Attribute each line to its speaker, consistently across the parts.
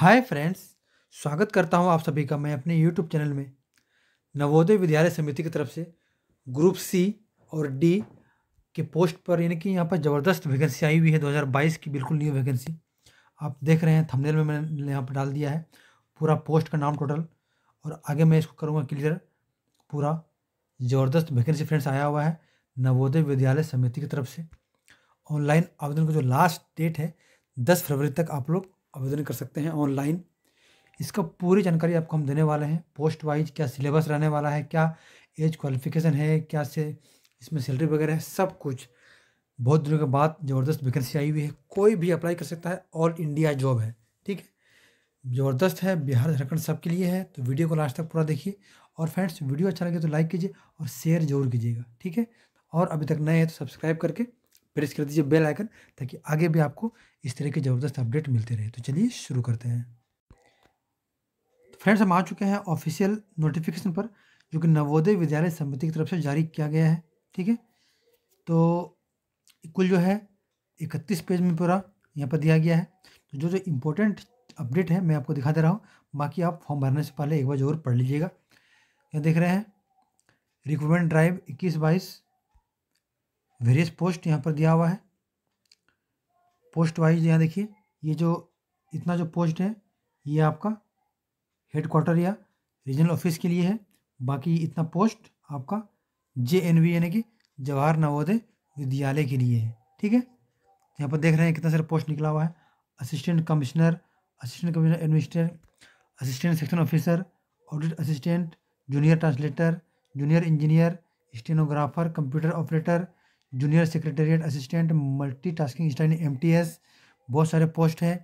Speaker 1: hi friends स्वागत करता हूं आप सभी का मैं अपने यूट्यूब चैनल में नवोदय विद्यालय समिति की तरफ से ग्रुप सी और डी के पोस्ट पर यानी कि यहाँ पर ज़बरदस्त वैकेंसी आई हुई है 2022 की बिल्कुल न्यू वैकेंसी आप देख रहे हैं थंबनेल में मैंने यहाँ पर डाल दिया है पूरा पोस्ट का नाम टोटल और आगे मैं इसको करूँगा क्लियर पूरा ज़बरदस्त वैकेंसी फ्रेंड्स आया हुआ है नवोदय विद्यालय समिति की तरफ से ऑनलाइन आवेदन का जो लास्ट डेट है दस फरवरी तक आप लोग आवेदन कर सकते हैं ऑनलाइन इसका पूरी जानकारी आपको हम देने वाले हैं पोस्ट वाइज क्या सिलेबस रहने वाला है क्या एज क्वालिफिकेशन है क्या से इसमें सैलरी वगैरह है सब कुछ बहुत दिनों के बाद ज़बरदस्त वैकेंसी आई हुई है कोई भी अप्लाई कर सकता है ऑल इंडिया जॉब है ठीक है ज़बरदस्त है बिहार झारखंड सबके लिए है तो वीडियो को लास्ट तक पूरा देखिए और फ्रेंड्स वीडियो अच्छा लगे तो लाइक कीजिए और शेयर जरूर कीजिएगा ठीक है और अभी तक नए हैं तो सब्सक्राइब करके प्रेस कर दीजिए बेल आइकन ताकि आगे भी आपको इस तरह के ज़बरदस्त अपडेट मिलते रहे तो चलिए शुरू करते हैं तो फ्रेंड्स हम आ चुके हैं ऑफिशियल नोटिफिकेशन पर जो कि नवोदय विद्यालय समिति की तरफ से जारी किया गया है ठीक है तो कुल जो है इकतीस पेज में पूरा यहाँ पर दिया गया है तो जो जो इम्पोर्टेंट अपडेट है मैं आपको दिखा दे रहा हूँ बाकी आप फॉर्म भरने से पहले एक बार जरूर पढ़ लीजिएगा यहाँ देख रहे हैं रिक्रूटमेंट ड्राइव इक्कीस बाईस वेरियस पोस्ट यहाँ पर दिया हुआ है पोस्ट वाइज यहाँ देखिए ये जो इतना जो पोस्ट है ये आपका हेड क्वार्टर या रीजनल ऑफिस के लिए है बाकी इतना पोस्ट आपका जे एन वी यानी कि जवाहर नवोदय विद्यालय के लिए है ठीक है यहाँ पर देख रहे हैं कितना सारा पोस्ट निकला हुआ है assistant commissioner assistant commissioner administrator assistant section officer audit assistant junior translator junior engineer stenographer computer operator junior secretariat assistant multi tasking T M बहुत सारे पोस्ट हैं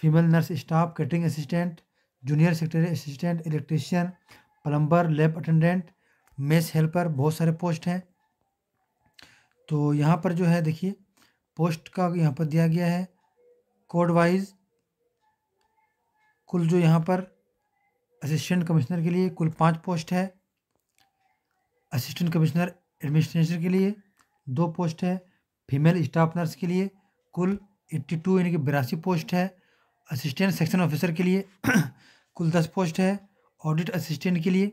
Speaker 1: female nurse staff catering assistant junior secretary assistant electrician plumber lab attendant mess helper बहुत सारे post हैं तो यहाँ पर जो है देखिए पोस्ट का यहाँ पर दिया गया है कोड वाइज कुल जो यहाँ पर असिस्टेंट कमिश्नर के लिए कुल पाँच पोस्ट है असिस्टेंट कमिश्नर एडमिनिस्ट्रेशन के लिए दो पोस्ट है फीमेल स्टाफ नर्स के लिए कुल 82 यानी कि बिरासी पोस्ट है असिस्टेंट सेक्शन ऑफिसर के लिए कुल दस पोस्ट है ऑडिट असिस्टेंट के लिए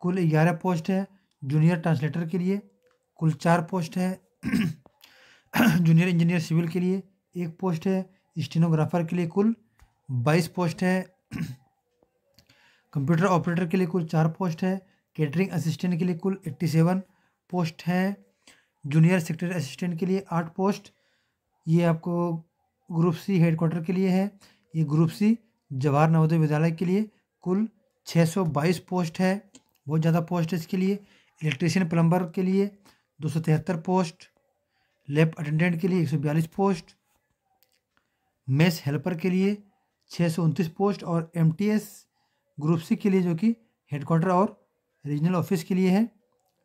Speaker 1: कुल ग्यारह पोस्ट है जूनियर ट्रांसलेटर के लिए कुल चार पोस्ट है जूनियर इंजीनियर सिविल के लिए एक पोस्ट है स्टेनोग्राफर के लिए कुल बाईस पोस्ट है कंप्यूटर ऑपरेटर के लिए कुल चार पोस्ट है कैटरिंग असिस्टेंट के लिए कुल एट्टी सेवन पोस्ट है जूनियर सेक्टर असिस्टेंट के लिए आठ पोस्ट ये आपको ग्रुप सी हेडक्वार्टर के लिए है ये ग्रुप सी जवाहर नवोदय विद्यालय के लिए कुल 622 पोस्ट है बहुत ज़्यादा पोस्ट है इसके लिए इलेक्ट्रीशियन प्लम्बर के लिए दो पोस्ट लेब अटेंडेंट के लिए एक पोस्ट मेस हेल्पर के लिए छः पोस्ट और एम ग्रुप सी के लिए जो कि हेडक्वार्टर और रीजनल ऑफिस के लिए है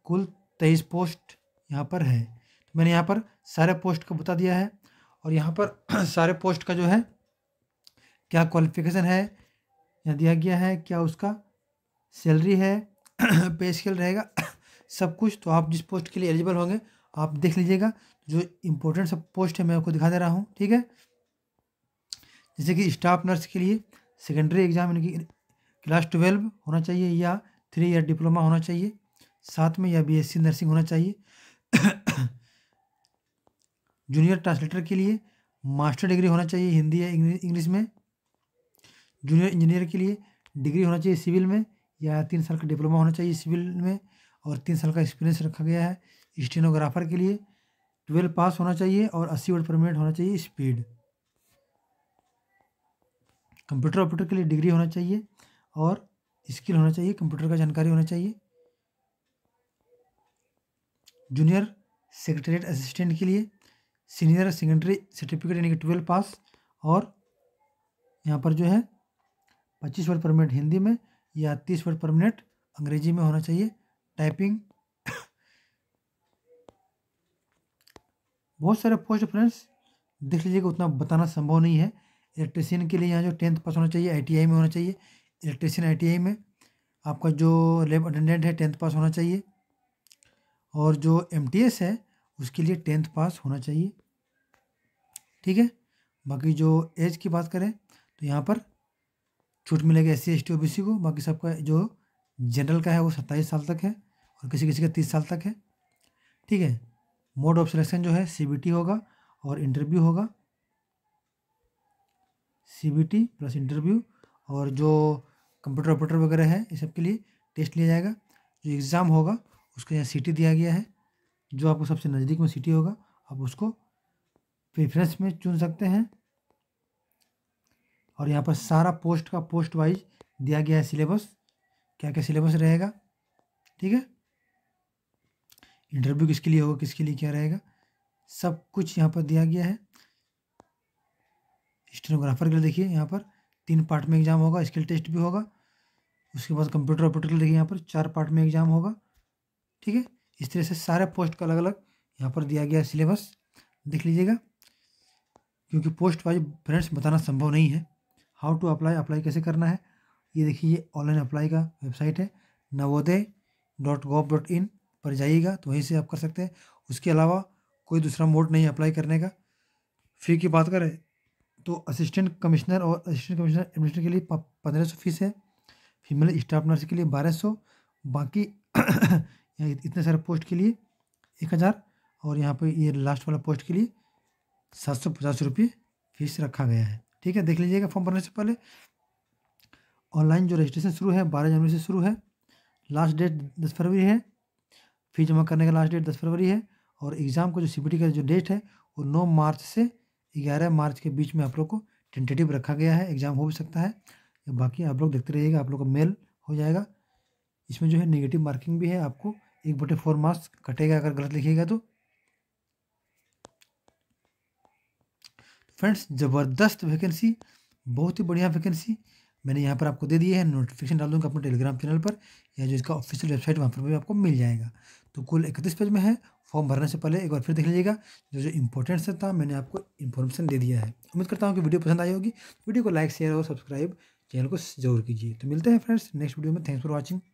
Speaker 1: कुल तेईस पोस्ट यहाँ पर है तो मैंने यहाँ पर सारे पोस्ट का बता दिया है और यहाँ पर सारे पोस्ट का जो है क्या क्वालिफिकेशन है यहाँ दिया गया है क्या उसका सैलरी है पे स्केल रहेगा सब कुछ तो आप जिस पोस्ट के लिए एलिजिबल होंगे आप देख लीजिएगा जो इम्पोर्टेंट सब पोस्ट है मैं आपको दिखा दे रहा हूँ ठीक है जैसे कि स्टाफ नर्स के लिए सेकेंडरी एग्ज़ाम यानी कि क्लास ट्वेल्व होना चाहिए या थ्री ईयर डिप्लोमा होना चाहिए साथ में या बीएससी नर्सिंग होना चाहिए जूनियर ट्रांसलेटर के लिए मास्टर डिग्री होना चाहिए हिंदी या इंग्लिश में जूनियर इंजीनियर के लिए डिग्री होना चाहिए सिविल में या तीन साल का डिप्लोमा होना चाहिए सिविल में और तीन साल का एक्सपीरियंस रखा गया है स्टेनोग्राफर के लिए ट्वेल्व पास होना चाहिए और अस्सी वर्ड पर मिनट होना चाहिए स्पीड कंप्यूटर ऑपरेटर के लिए डिग्री होना चाहिए और स्किल होना चाहिए कंप्यूटर का जानकारी होना चाहिए जूनियर सेक्रेटरीट असिस्टेंट के लिए सीनियर सेकेंडरी सर्टिफिकेट यानी कि ट्वेल्व पास और यहाँ पर जो है पच्चीस वर्ड पर मिनट हिंदी में या तीस वर्ड पर मिनट अंग्रेजी में होना चाहिए टाइपिंग बहुत सारे पोस्ट फ्रेंड्स देख लीजिएगा उतना बताना संभव नहीं है इलेक्ट्रिशियन के लिए यहाँ जो टेंथ पास होना चाहिए आईटीआई में होना चाहिए इलेक्ट्रिशियन आईटीआई में आपका जो लेब अटेंडेंट है टेंथ पास होना चाहिए और जो एम है उसके लिए टेंथ पास होना चाहिए ठीक है बाकी जो एज की बात करें तो यहाँ पर छूट मिलेगी S C S T O B C को बाकी सबका जो जनरल का है वो सत्ताईस साल तक है और किसी किसी का तीस साल तक है ठीक है मोड ऑफ सिलेक्शन जो है सी बी टी होगा और इंटरव्यू होगा C B T plus interview और जो कंप्यूटर ऑपरेटर वगैरह है इस सब के लिए टेस्ट लिया जाएगा जो एग्ज़ाम होगा उसका यहाँ सिटी दिया गया है जो आपको सबसे नज़दीक में सिटी होगा आप उसको प्रेफरेंस में चुन सकते हैं और यहाँ पर सारा पोस्ट का पोस्ट वाइज दिया गया है सिलेबस क्या क्या सिलेबस रहेगा ठीक है इंटरव्यू किसके लिए होगा किसके लिए क्या रहेगा सब कुछ यहाँ पर दिया गया है स्टेनोग्राफर के लिए देखिए यहाँ पर तीन पार्ट में एग्ज़ाम होगा स्किल टेस्ट भी होगा उसके बाद कंप्यूटर ऑपरेटर के लिए देखिए यहाँ पर चार पार्ट में एग्ज़ाम होगा ठीक है इस तरह से सारे पोस्ट का अलग अलग यहाँ पर दिया गया सिलेबस देख लीजिएगा क्योंकि पोस्ट वाइज फ्रेंड्स बताना संभव नहीं है हाउ टू अप्लाई अप्लाई कैसे करना है ये देखिए ये ऑनलाइन अप्लाई का वेबसाइट है Navodaya dot gov dot in पर जाइएगा तो वहीं से आप कर सकते हैं उसके अलावा कोई दूसरा मोड नहीं है अप्लाई करने का फी की बात करें तो असिस्टेंट कमिश्नर और असिस्टेंट कमिश्नर एडमिनिस्ट्रेट के लिए पंद्रह सौ फीस है फीमेल स्टाफ नर्स के लिए बारह सौ बाकी यहाँ इतने सारे पोस्ट के लिए एक हज़ार और यहाँ पर ये लास्ट वाला पोस्ट के लिए सात सौ पचास रुपये फीस रखा गया है ठीक है देख लीजिएगा फॉर्म भरने से पहले ऑनलाइन जो रजिस्ट्रेशन शुरू है बारह जनवरी से शुरू है लास्ट डेट दस फरवरी है फीस जमा करने का लास्ट डेट दस फरवरी है और एग्ज़ाम का जो सी का जो डेट है वो नौ मार्च से ग्यारह मार्च के बीच में आप लोग को टेंटेटिव रखा गया है एग्ज़ाम हो भी सकता है बाकी आप लोग देखते रहिएगा आप लोग का मेल हो जाएगा इसमें जो है नेगेटिव मार्किंग भी है आपको एक बटे फोर मार्क्स कटेगा अगर गलत लिखेगा तो फ्रेंड्स ज़बरदस्त वैकेंसी बहुत ही बढ़िया वैकेंसी मैंने यहाँ पर आपको दे दिए है नोटिफिकेशन डाल दूँगा अपने टेलीग्राम चैनल पर या जो इसका ऑफिशियल वेबसाइट वहाँ पर भी आपको मिल जाएगा तो कुल इकतीस पेज में है फॉर्म भरने से पहले एक बार फिर देख लीजिएगा जो जो इंपॉर्टेंट था मैंने आपको इन्फॉर्मेशन दे दिया है उम्मीद करता हूँ कि वीडियो पसंद आई होगी वीडियो को लाइक शेयर और सब्सक्राइब चैनल को जरूर कीजिए तो मिलते हैं फ्रेंड्स नेक्स्ट वीडियो में थैंक्स फॉर वॉचिंग